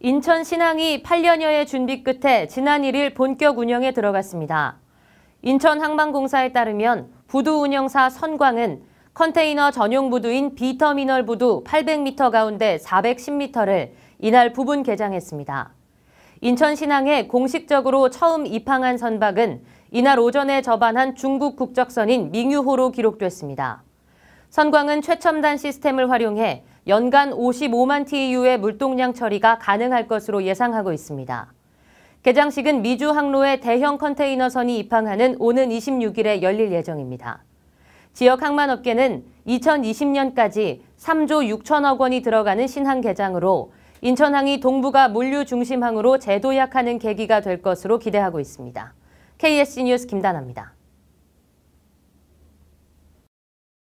인천 신항이 8년여의 준비 끝에 지난 1일 본격 운영에 들어갔습니다. 인천항만공사에 따르면 부두 운영사 선광은 컨테이너 전용 부두인 B터미널 부두 800m 가운데 410m를 이날 부분 개장했습니다. 인천 신항에 공식적으로 처음 입항한 선박은 이날 오전에 접안한 중국 국적선인 밍유호로 기록됐습니다. 선광은 최첨단 시스템을 활용해 연간 55만 TU의 e 물동량 처리가 가능할 것으로 예상하고 있습니다. 개장식은 미주 항로의 대형 컨테이너선이 입항하는 오는 26일에 열릴 예정입니다. 지역 항만업계는 2020년까지 3조 6천억 원이 들어가는 신항 개장으로 인천항이 동부가 물류 중심항으로 재도약하는 계기가 될 것으로 기대하고 있습니다. KSC 뉴스 김다나입니다.